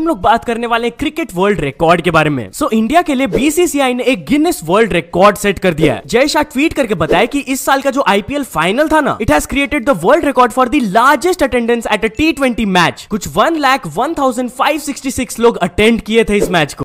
हम लोग बात करने वाले हैं क्रिकेट वर्ल्ड रिकॉर्ड के बारे में सो so, इंडिया के लिए बीसीसीआई ने एक गिनेस वर्ल्ड रिकॉर्ड सेट कर दिया है जय शाह ट्वीट करके बताया कि इस साल का जो आईपीएल फाइनल था ना it has created the world record for the largest attendance at a T match कुछ one lakh one thousand five sixty six लोग अटेंड किए थे इस मैच को